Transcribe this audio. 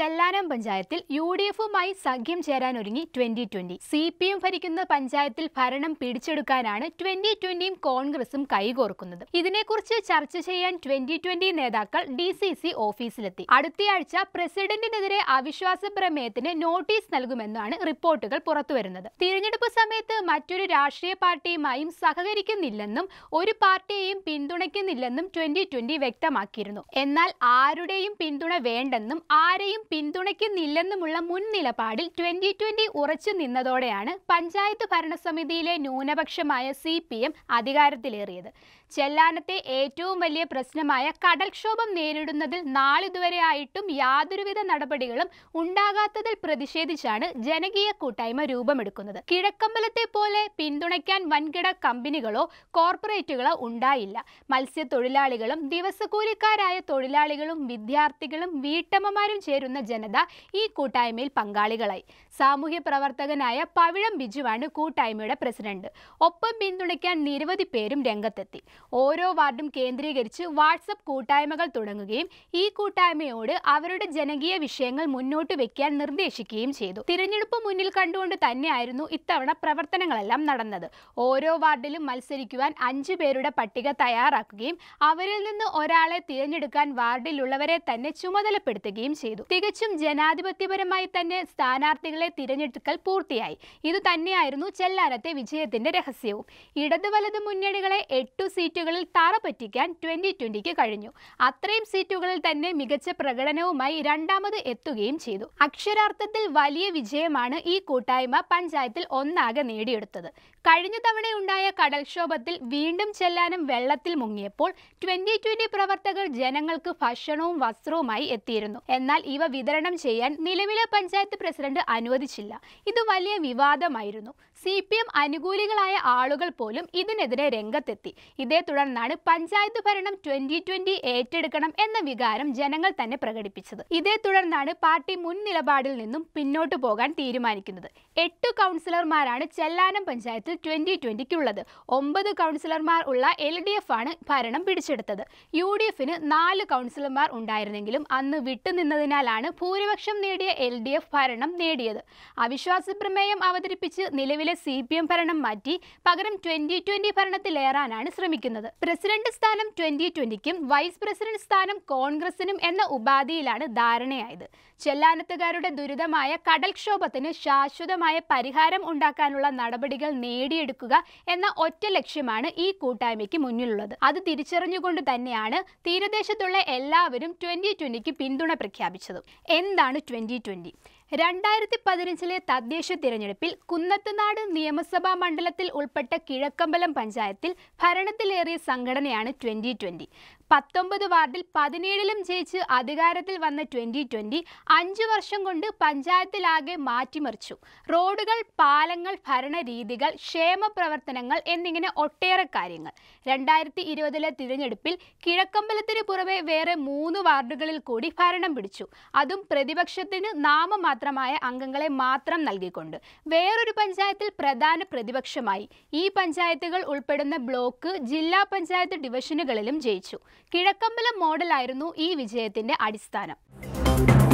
ചെല്ലാനം പഞ്ചായത്തിൽ U D എഫുമായി സഖ്യം ചേരാനൊരുങ്ങി twenty twenty C P M ഭരിക്കുന്ന പഞ്ചായത്തിൽ ഭരണം പിടിച്ചെടുക്കാനാണ് ട്വന്റി ട്വന്റിയും കോൺഗ്രസും കൈകോർക്കുന്നത് ഇതിനെക്കുറിച്ച് ചർച്ച ചെയ്യാൻ ട്വന്റി ട്വന്റി നേതാക്കൾ ഡി സി സി ഓഫീസിലെത്തി അടുത്തയാഴ്ച പ്രസിഡന്റിനെതിരെ അവിശ്വാസ പ്രമേയത്തിന് നോട്ടീസ് നൽകുമെന്നാണ് റിപ്പോർട്ടുകൾ പുറത്തുവരുന്നത് തിരഞ്ഞെടുപ്പ് സമയത്ത് മറ്റൊരു രാഷ്ട്രീയ പാർട്ടിയുമായും സഹകരിക്കുന്നില്ലെന്നും ഒരു പാർട്ടിയെയും പിന്തുണയ്ക്കുന്നില്ലെന്നും ട്വന്റി ട്വന്റി വ്യക്തമാക്കിയിരുന്നു എന്നാൽ ആരുടെയും പിന്തുണ വേണ്ടെന്നും ആരെയും പിന്തുണയ്ക്കുന്നില്ലെന്നുമുള്ള മുൻ നിലപാടിൽ ട്വന്റി ട്വന്റി ഉറച്ചു നിന്നതോടെയാണ് പഞ്ചായത്ത് ഭരണസമിതിയിലെ ന്യൂനപക്ഷമായ സി പി എം അധികാരത്തിലേറിയത് ചെല്ലാനത്തെ ഏറ്റവും വലിയ പ്രശ്നമായ കടൽക്ഷോഭം നേരിടുന്നതിൽ നാളിതുവരെ ആയിട്ടും യാതൊരുവിധ നടപടികളും ഉണ്ടാകാത്തതിൽ പ്രതിഷേധിച്ചാണ് ജനകീയ കൂട്ടായ്മ രൂപമെടുക്കുന്നത് കിഴക്കമ്പലത്തെ പോലെ പിന്തുണയ്ക്കാൻ വൻകിട കമ്പനികളോ കോർപ്പറേറ്റുകളോ ഉണ്ടായില്ല മത്സ്യത്തൊഴിലാളികളും ദിവസക്കൂലിക്കാരായ തൊഴിലാളികളും വിദ്യാർത്ഥികളും വീട്ടമ്മമാരും ചേരുന്ന ജനത ഈ കൂട്ടായ്മയിൽ പങ്കാളികളായി സാമൂഹ്യ പ്രവർത്തകനായ പവിഴം ബിജുവാണ് കൂട്ടായ്മയുടെ പ്രസിഡന്റ് ഒപ്പം പിന്തുണയ്ക്കാൻ നിരവധി പേരും രംഗത്തെത്തി ഓരോ വാർഡും കേന്ദ്രീകരിച്ച് വാട്സപ്പ് കൂട്ടായ്മകൾ തുടങ്ങുകയും ഈ കൂട്ടായ്മയോട് അവരുടെ ജനകീയ വിഷയങ്ങൾ മുന്നോട്ട് വെക്കാൻ നിർദ്ദേശിക്കുകയും ചെയ്തു തിരഞ്ഞെടുപ്പ് മുന്നിൽ കണ്ടുകൊണ്ട് തന്നെയായിരുന്നു ഇത്തവണ പ്രവർത്തനങ്ങളെല്ലാം നടന്നത് ഓരോ വാർഡിലും മത്സരിക്കുവാൻ അഞ്ചു പേരുടെ പട്ടിക തയ്യാറാക്കുകയും അവരിൽ നിന്ന് ഒരാളെ തിരഞ്ഞെടുക്കാൻ വാർഡിലുള്ളവരെ തന്നെ ചുമതലപ്പെടുത്തുകയും ചെയ്തു തികച്ചും ജനാധിപത്യപരമായി തന്നെ സ്ഥാനാർത്ഥികളെ തിരഞ്ഞെടുക്കൽ പൂർത്തിയായി ഇത് തന്നെയായിരുന്നു ചെല്ലാനത്തെ വിജയത്തിന്റെ രഹസ്യവും ഇടതു വലതു മുന്നണികളെ എട്ടു സീറ്റ് സീറ്റുകളിൽ തറ പറ്റിക്കാൻ ട്വന്റി ട്വന്റിക്ക് കഴിഞ്ഞു അത്രയും സീറ്റുകളിൽ തന്നെ മികച്ച പ്രകടനവുമായി രണ്ടാമത് എത്തുകയും ചെയ്തു അക്ഷരാർത്ഥത്തിൽ വലിയ വിജയമാണ് ഈ കൂട്ടായ്മ പഞ്ചായത്തിൽ ഒന്നാകെ നേടിയെടുത്തത് കഴിഞ്ഞ തവണയുണ്ടായ കടൽക്ഷോഭത്തിൽ വീണ്ടും ചെല്ലാനും വെള്ളത്തിൽ മുങ്ങിയപ്പോൾ ട്വന്റി ട്വന്റി പ്രവർത്തകർ ജനങ്ങൾക്ക് ഭക്ഷണവും വസ്ത്രവുമായി എത്തിയിരുന്നു എന്നാൽ ഇവ വിതരണം ചെയ്യാൻ നിലവിലെ പഞ്ചായത്ത് പ്രസിഡന്റ് അനുവദിച്ചില്ല ഇത് വലിയ വിവാദമായിരുന്നു സി പി എം അനുകൂലികളായ ആളുകൾ പോലും ഇതിനെതിരെ രംഗത്തെത്തി ഇതേ തുടർന്നാണ് പഞ്ചായത്ത് ഭരണം ട്വന്റി ട്വന്റി ഏറ്റെടുക്കണം എന്ന വികാരം ജനങ്ങൾ തന്നെ പ്രകടിപ്പിച്ചത് ഇതേ തുടർന്നാണ് പാർട്ടി മുൻ നിലപാടിൽ നിന്നും പിന്നോട്ട് പോകാൻ തീരുമാനിക്കുന്നത് എട്ട് കൗൺസിലർമാരാണ് ചെല്ലാനം പഞ്ചായത്തിൽ ട്വന്റി ട്വന്റിക്കുള്ളത് ഒമ്പത് കൗൺസിലർമാർ ഉള്ള എൽ ഡി എഫ് ആണ് ഭരണം പിടിച്ചെടുത്തത് യു ഡി എഫിന് നാല് കൗൺസിലർമാർ ഉണ്ടായിരുന്നെങ്കിലും അന്ന് വിട്ടുനിന്നതിനാലാണ് ഭൂരിപക്ഷം നേടിയ എൽ ഡി എഫ് ഭരണം നേടിയത് അവിശ്വാസ പ്രമേയം അവതരിപ്പിച്ച് നിലവിലെ ഇന്ത്യയിലെ സി പി എം ഭരണം മാറ്റി പകരം ട്വന്റി ട്വന്റി ഭരണത്തിലേറാനാണ് ശ്രമിക്കുന്നത് പ്രസിഡന്റ് സ്ഥാനം ട്വന്റി ട്വന്റിക്കും വൈസ് പ്രസിഡന്റ് സ്ഥാനം കോൺഗ്രസിനും എന്ന ഉപാധിയിലാണ് ധാരണയായത് ചെല്ലാനത്തുകാരുടെ ദുരിതമായ കടൽക്ഷോഭത്തിന് ശാശ്വതമായ പരിഹാരം ഉണ്ടാക്കാനുള്ള നടപടികൾ നേടിയെടുക്കുക എന്ന ഒറ്റ ലക്ഷ്യമാണ് ഈ കൂട്ടായ്മയ്ക്ക് മുന്നിലുള്ളത് അത് തിരിച്ചറിഞ്ഞുകൊണ്ട് തന്നെയാണ് തീരദേശത്തുള്ള എല്ലാവരും ട്വന്റി ട്വന്റിക്ക് പിന്തുണ പ്രഖ്യാപിച്ചത് എന്താണ് ട്വന്റി ട്വന്റി രണ്ടായിരത്തി പതിനഞ്ചിലെ തദ്ദേശ തിരഞ്ഞെടുപ്പിൽ കുന്നത്തുനാട് നിയമസഭാ മണ്ഡലത്തിൽ ഉൾപ്പെട്ട കിഴക്കമ്പലം പഞ്ചായത്തിൽ ഭരണത്തിലേറിയ സംഘടനയാണ് ട്വന്റി ട്വന്റി പത്തൊമ്പത് വാർഡിൽ പതിനേഴിലും ജയിച്ച് അധികാരത്തിൽ വന്ന ട്വന്റി ട്വന്റി അഞ്ച് വർഷം കൊണ്ട് പഞ്ചായത്തിലാകെ മാറ്റിമറിച്ചു റോഡുകൾ പാലങ്ങൾ ഭരണരീതികൾ ക്ഷേമ പ്രവർത്തനങ്ങൾ എന്നിങ്ങനെ ഒട്ടേറെ കാര്യങ്ങൾ രണ്ടായിരത്തി ഇരുപതിലെ തിരഞ്ഞെടുപ്പിൽ കിഴക്കമ്പലത്തിന് പുറമെ വേറെ മൂന്ന് വാർഡുകളിൽ കൂടി ഭരണം പിടിച്ചു അതും പ്രതിപക്ഷത്തിന് നാമമാത്രമായ അംഗങ്ങളെ മാത്രം നൽകിക്കൊണ്ട് വേറൊരു പഞ്ചായത്തിൽ പ്രധാന പ്രതിപക്ഷമായി ഈ പഞ്ചായത്തുകൾ ഉൾപ്പെടുന്ന ബ്ലോക്ക് ജില്ലാ പഞ്ചായത്ത് ഡിവിഷനുകളിലും ജയിച്ചു കിഴക്കമ്പലം മോഡലായിരുന്നു ഈ വിജയത്തിന്റെ അടിസ്ഥാനം